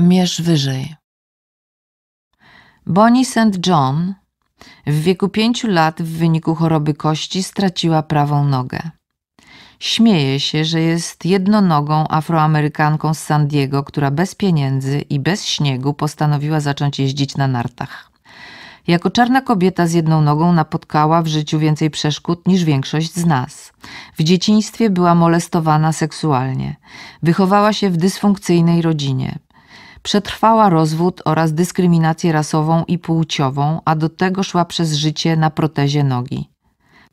Mierz wyżej. Bonnie St. John w wieku pięciu lat w wyniku choroby kości straciła prawą nogę. Śmieje się, że jest jednonogą afroamerykanką z San Diego, która bez pieniędzy i bez śniegu postanowiła zacząć jeździć na nartach. Jako czarna kobieta z jedną nogą napotkała w życiu więcej przeszkód niż większość z nas. W dzieciństwie była molestowana seksualnie. Wychowała się w dysfunkcyjnej rodzinie. Przetrwała rozwód oraz dyskryminację rasową i płciową, a do tego szła przez życie na protezie nogi.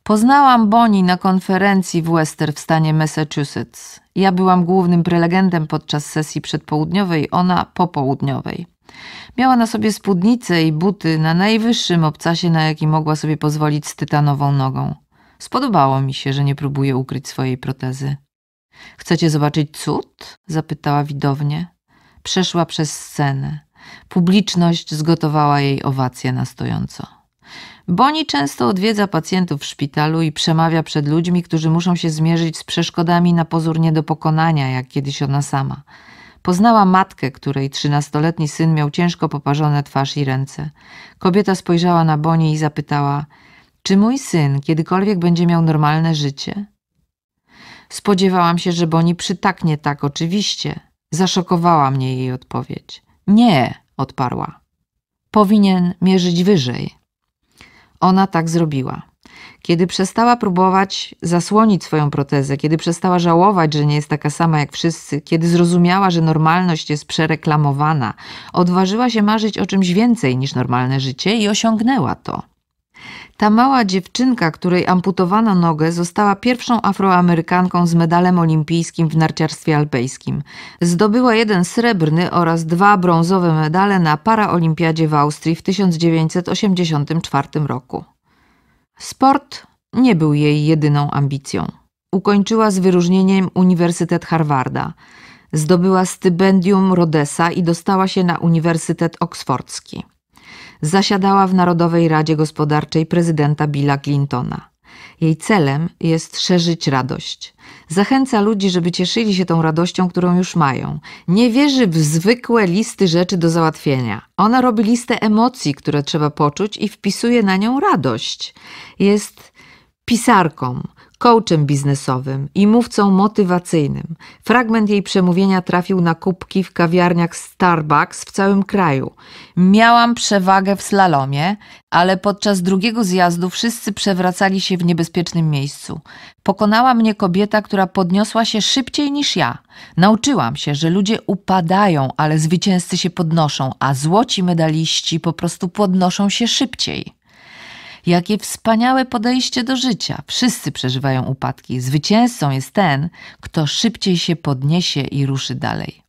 Poznałam Boni na konferencji w Wester w stanie Massachusetts. Ja byłam głównym prelegentem podczas sesji przedpołudniowej, ona popołudniowej. Miała na sobie spódnicę i buty na najwyższym obcasie, na jaki mogła sobie pozwolić z tytanową nogą. Spodobało mi się, że nie próbuje ukryć swojej protezy. Chcecie zobaczyć cud? zapytała widownie przeszła przez scenę. Publiczność zgotowała jej owację na stojąco. Boni często odwiedza pacjentów w szpitalu i przemawia przed ludźmi, którzy muszą się zmierzyć z przeszkodami na pozór nie do pokonania, jak kiedyś ona sama. Poznała matkę, której trzynastoletni syn miał ciężko poparzone twarz i ręce. Kobieta spojrzała na Boni i zapytała: Czy mój syn kiedykolwiek będzie miał normalne życie? Spodziewałam się, że Boni przytaknie tak, oczywiście. Zaszokowała mnie jej odpowiedź. Nie, odparła. Powinien mierzyć wyżej. Ona tak zrobiła. Kiedy przestała próbować zasłonić swoją protezę, kiedy przestała żałować, że nie jest taka sama jak wszyscy, kiedy zrozumiała, że normalność jest przereklamowana, odważyła się marzyć o czymś więcej niż normalne życie i osiągnęła to. Ta mała dziewczynka, której amputowano nogę, została pierwszą Afroamerykanką z medalem olimpijskim w narciarstwie alpejskim. Zdobyła jeden srebrny oraz dwa brązowe medale na paraolimpiadzie w Austrii w 1984 roku. Sport nie był jej jedyną ambicją. Ukończyła z wyróżnieniem Uniwersytet Harvarda. Zdobyła stypendium Rodesa i dostała się na Uniwersytet Oksfordzki zasiadała w Narodowej Radzie Gospodarczej prezydenta Billa Clintona. Jej celem jest szerzyć radość. Zachęca ludzi, żeby cieszyli się tą radością, którą już mają. Nie wierzy w zwykłe listy rzeczy do załatwienia. Ona robi listę emocji, które trzeba poczuć i wpisuje na nią radość. Jest pisarką, coachem biznesowym i mówcą motywacyjnym. Fragment jej przemówienia trafił na kubki w kawiarniach Starbucks w całym kraju. Miałam przewagę w slalomie, ale podczas drugiego zjazdu wszyscy przewracali się w niebezpiecznym miejscu. Pokonała mnie kobieta, która podniosła się szybciej niż ja. Nauczyłam się, że ludzie upadają, ale zwycięzcy się podnoszą, a złoci medaliści po prostu podnoszą się szybciej. Jakie wspaniałe podejście do życia. Wszyscy przeżywają upadki. Zwycięzcą jest ten, kto szybciej się podniesie i ruszy dalej.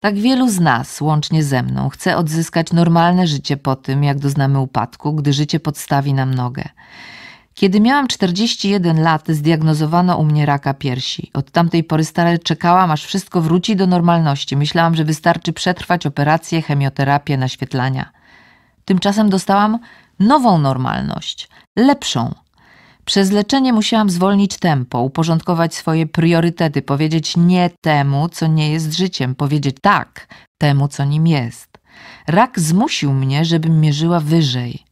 Tak wielu z nas, łącznie ze mną, chce odzyskać normalne życie po tym, jak doznamy upadku, gdy życie podstawi nam nogę. Kiedy miałam 41 lat, zdiagnozowano u mnie raka piersi. Od tamtej pory stale czekałam, aż wszystko wróci do normalności. Myślałam, że wystarczy przetrwać operację, chemioterapię, naświetlania. Tymczasem dostałam nową normalność, lepszą. Przez leczenie musiałam zwolnić tempo, uporządkować swoje priorytety, powiedzieć nie temu, co nie jest życiem, powiedzieć tak temu, co nim jest. Rak zmusił mnie, żebym mierzyła wyżej.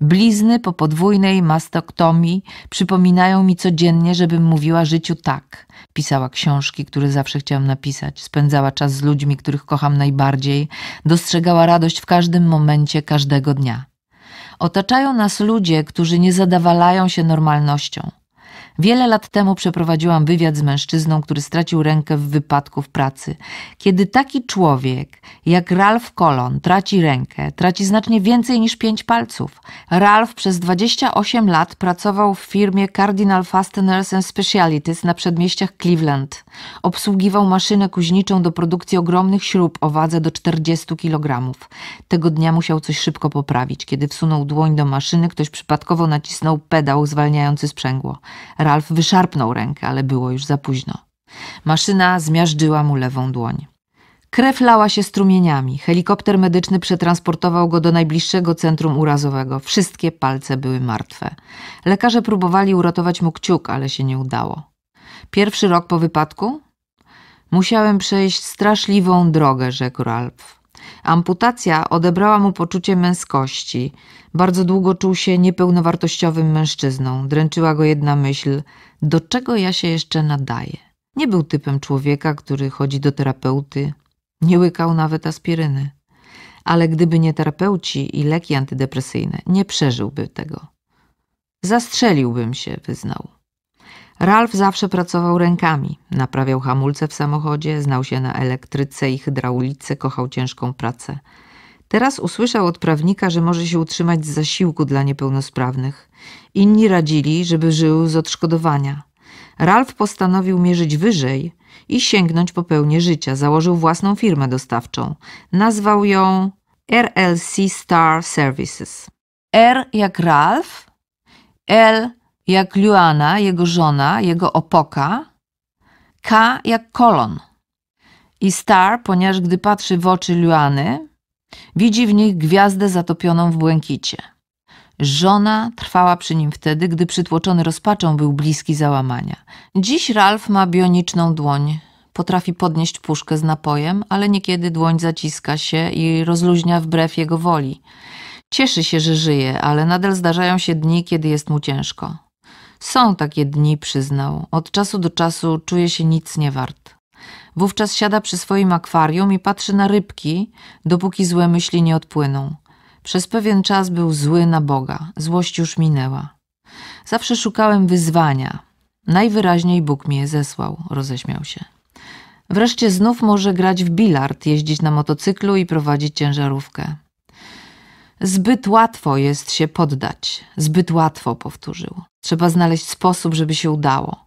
Blizny po podwójnej mastoktomii przypominają mi codziennie, żebym mówiła życiu tak. Pisała książki, które zawsze chciałam napisać, spędzała czas z ludźmi, których kocham najbardziej, dostrzegała radość w każdym momencie każdego dnia. Otaczają nas ludzie, którzy nie zadawalają się normalnością. Wiele lat temu przeprowadziłam wywiad z mężczyzną, który stracił rękę w wypadku w pracy. Kiedy taki człowiek jak Ralph Colon traci rękę, traci znacznie więcej niż pięć palców. Ralph przez 28 lat pracował w firmie Cardinal Fasteners and Specialities na przedmieściach Cleveland. Obsługiwał maszynę kuźniczą do produkcji ogromnych śrub o wadze do 40 kg. Tego dnia musiał coś szybko poprawić. Kiedy wsunął dłoń do maszyny, ktoś przypadkowo nacisnął pedał zwalniający sprzęgło. Ralf wyszarpnął rękę, ale było już za późno. Maszyna zmiażdżyła mu lewą dłoń. Krew lała się strumieniami. Helikopter medyczny przetransportował go do najbliższego centrum urazowego. Wszystkie palce były martwe. Lekarze próbowali uratować mu kciuk, ale się nie udało. Pierwszy rok po wypadku? Musiałem przejść straszliwą drogę, rzekł Ralph. Amputacja odebrała mu poczucie męskości. Bardzo długo czuł się niepełnowartościowym mężczyzną. Dręczyła go jedna myśl: do czego ja się jeszcze nadaję? Nie był typem człowieka, który chodzi do terapeuty, nie łykał nawet aspiryny. Ale gdyby nie terapeuci i leki antydepresyjne, nie przeżyłby tego. Zastrzeliłbym się, wyznał. Ralf zawsze pracował rękami. Naprawiał hamulce w samochodzie, znał się na elektryce i hydraulice, kochał ciężką pracę. Teraz usłyszał od prawnika, że może się utrzymać z zasiłku dla niepełnosprawnych. Inni radzili, żeby żył z odszkodowania. Ralf postanowił mierzyć wyżej i sięgnąć po pełnię życia. Założył własną firmę dostawczą. Nazwał ją RLC Star Services. R jak Ralf, L jak Luana, jego żona, jego opoka, K jak kolon. I Star, ponieważ gdy patrzy w oczy Luany, widzi w nich gwiazdę zatopioną w błękicie. Żona trwała przy nim wtedy, gdy przytłoczony rozpaczą był bliski załamania. Dziś Ralph ma bioniczną dłoń. Potrafi podnieść puszkę z napojem, ale niekiedy dłoń zaciska się i rozluźnia wbrew jego woli. Cieszy się, że żyje, ale nadal zdarzają się dni, kiedy jest mu ciężko. Są takie dni, przyznał. Od czasu do czasu czuje się nic nie wart. Wówczas siada przy swoim akwarium i patrzy na rybki, dopóki złe myśli nie odpłyną. Przez pewien czas był zły na Boga, złość już minęła. Zawsze szukałem wyzwania. Najwyraźniej Bóg mnie zesłał, roześmiał się. Wreszcie znów może grać w bilard, jeździć na motocyklu i prowadzić ciężarówkę. Zbyt łatwo jest się poddać, zbyt łatwo, powtórzył. Trzeba znaleźć sposób, żeby się udało.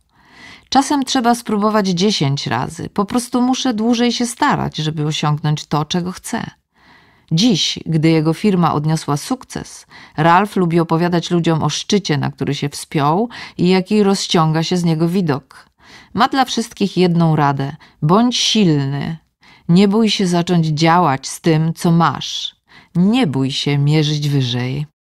Czasem trzeba spróbować dziesięć razy. Po prostu muszę dłużej się starać, żeby osiągnąć to, czego chcę. Dziś, gdy jego firma odniosła sukces, Ralph lubi opowiadać ludziom o szczycie, na który się wspiął i jaki rozciąga się z niego widok. Ma dla wszystkich jedną radę: bądź silny. Nie bój się zacząć działać z tym, co masz. Nie bój się mierzyć wyżej.